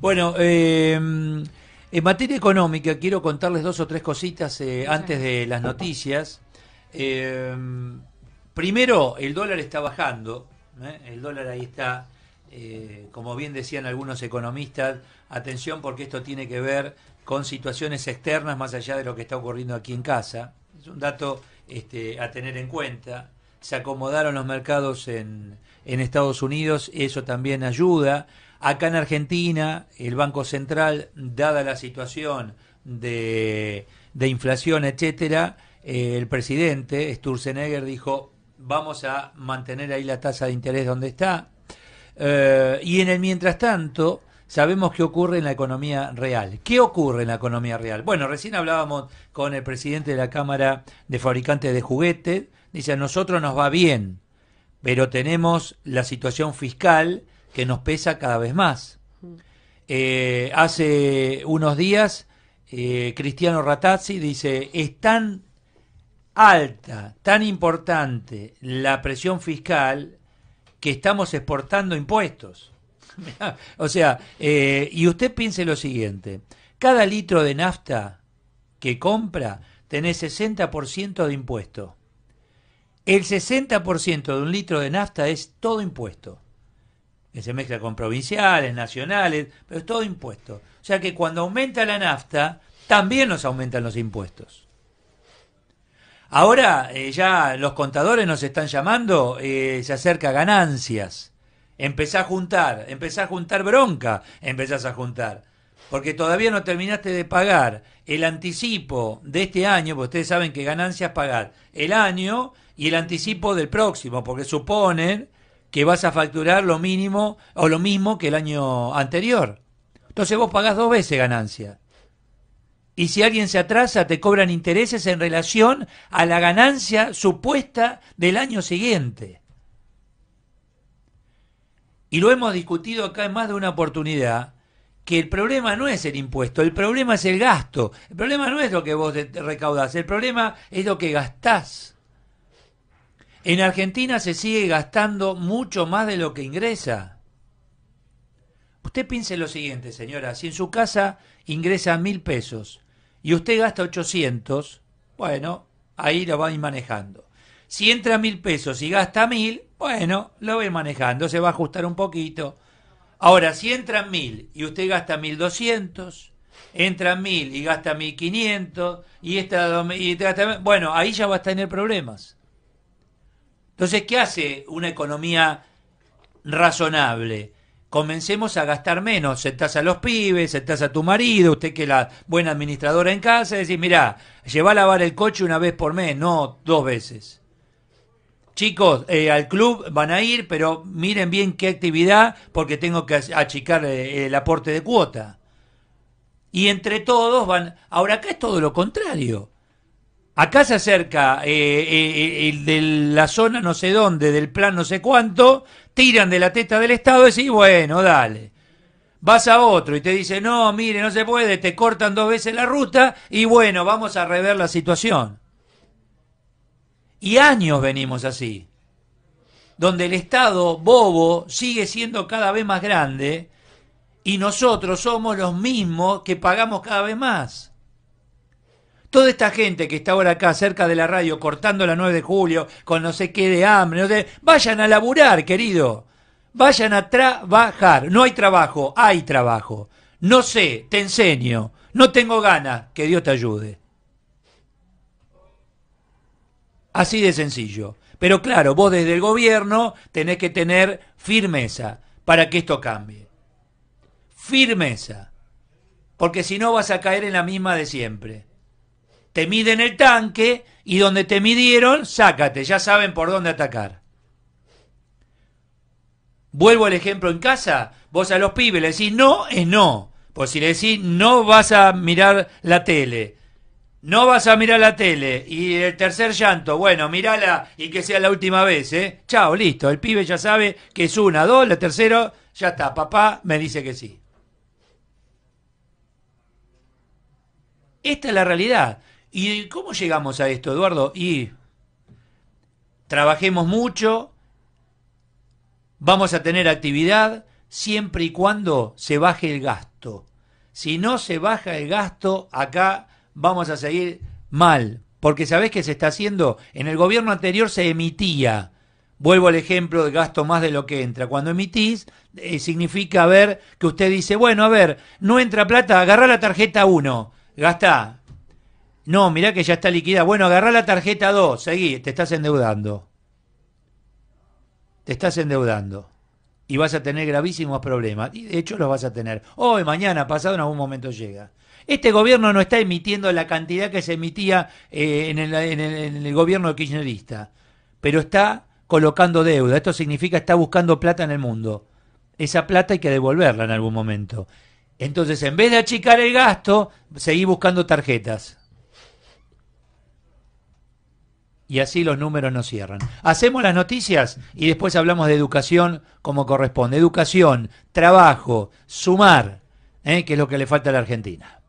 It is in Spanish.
Bueno, em, en materia económica quiero contarles dos o tres cositas eh, antes de las noticias. Em, primero, el dólar está bajando, ¿eh? el dólar ahí está, eh, como bien decían algunos economistas, atención porque esto tiene que ver con situaciones externas más allá de lo que está ocurriendo aquí en casa. Es un dato este, a tener en cuenta se acomodaron los mercados en, en Estados Unidos, eso también ayuda. Acá en Argentina, el Banco Central, dada la situación de, de inflación, etcétera, eh, el presidente Sturzenegger dijo, vamos a mantener ahí la tasa de interés donde está. Eh, y en el mientras tanto, sabemos qué ocurre en la economía real. ¿Qué ocurre en la economía real? Bueno, recién hablábamos con el presidente de la Cámara de Fabricantes de Juguetes, Dice, a nosotros nos va bien, pero tenemos la situación fiscal que nos pesa cada vez más. Eh, hace unos días, eh, Cristiano Ratazzi dice, es tan alta, tan importante la presión fiscal que estamos exportando impuestos. o sea, eh, y usted piense lo siguiente, cada litro de nafta que compra tiene 60% de impuesto. El 60% de un litro de nafta es todo impuesto. Que se mezcla con provinciales, nacionales, pero es todo impuesto. O sea que cuando aumenta la nafta, también nos aumentan los impuestos. Ahora eh, ya los contadores nos están llamando, eh, se acerca ganancias. Empezá a juntar, empezá a juntar bronca, empezás a juntar porque todavía no terminaste de pagar el anticipo de este año, porque ustedes saben que ganancias pagar el año y el anticipo del próximo, porque suponen que vas a facturar lo mínimo o lo mismo que el año anterior. Entonces vos pagás dos veces ganancia. Y si alguien se atrasa, te cobran intereses en relación a la ganancia supuesta del año siguiente. Y lo hemos discutido acá en más de una oportunidad que el problema no es el impuesto, el problema es el gasto, el problema no es lo que vos recaudás, el problema es lo que gastás. En Argentina se sigue gastando mucho más de lo que ingresa. Usted piense lo siguiente, señora, si en su casa ingresa mil pesos y usted gasta 800, bueno, ahí lo va a ir manejando. Si entra mil pesos y gasta mil, bueno, lo va a ir manejando, se va a ajustar un poquito, Ahora, si entran mil y usted gasta mil doscientos, entran mil y gasta 1500, y esta y gasta, bueno, ahí ya va a tener problemas. Entonces, ¿qué hace una economía razonable? Comencemos a gastar menos. se tasa a los pibes, sentás a tu marido, usted que es la buena administradora en casa, decís, mira, lleva a lavar el coche una vez por mes, no dos veces chicos, eh, al club van a ir, pero miren bien qué actividad, porque tengo que achicar eh, el aporte de cuota. Y entre todos van... Ahora acá es todo lo contrario. Acá se acerca eh, el de la zona no sé dónde, del plan no sé cuánto, tiran de la teta del Estado y decís, bueno, dale. Vas a otro y te dice, no, mire, no se puede, te cortan dos veces la ruta y bueno, vamos a rever la situación. Y años venimos así, donde el Estado bobo sigue siendo cada vez más grande y nosotros somos los mismos que pagamos cada vez más. Toda esta gente que está ahora acá cerca de la radio cortando la 9 de julio con no sé qué de hambre, no sé, vayan a laburar, querido. Vayan a trabajar. No hay trabajo, hay trabajo. No sé, te enseño. No tengo ganas. Que Dios te ayude. Así de sencillo. Pero claro, vos desde el gobierno tenés que tener firmeza para que esto cambie. Firmeza. Porque si no vas a caer en la misma de siempre. Te miden el tanque y donde te midieron, sácate, ya saben por dónde atacar. Vuelvo al ejemplo en casa, vos a los pibes le decís no es no. Porque si le decís no vas a mirar la tele, no vas a mirar la tele y el tercer llanto, bueno, mirala y que sea la última vez, ¿eh? Chao, listo. El pibe ya sabe que es una, dos, la tercera, ya está. Papá me dice que sí. Esta es la realidad. ¿Y cómo llegamos a esto, Eduardo? Y trabajemos mucho, vamos a tener actividad siempre y cuando se baje el gasto. Si no se baja el gasto, acá vamos a seguir mal. Porque ¿sabés qué se está haciendo? En el gobierno anterior se emitía. Vuelvo al ejemplo de gasto más de lo que entra. Cuando emitís, eh, significa ver que usted dice, bueno, a ver, no entra plata, agarrá la tarjeta 1, gastá. No, mirá que ya está liquida, Bueno, agarrá la tarjeta 2, seguí, te estás endeudando. Te estás endeudando y vas a tener gravísimos problemas. Y de hecho los vas a tener. Hoy, mañana, pasado, en algún momento llega. Este gobierno no está emitiendo la cantidad que se emitía eh, en, el, en, el, gobierno kirchnerista, pero está colocando deuda. Esto significa está buscando plata en el mundo. Esa plata hay que devolverla en algún momento. Entonces, en vez de achicar el gasto, seguí buscando tarjetas y así los números no cierran. Hacemos las noticias y después hablamos de educación como corresponde. Educación, trabajo, sumar, ¿eh? que es lo que le falta a la Argentina.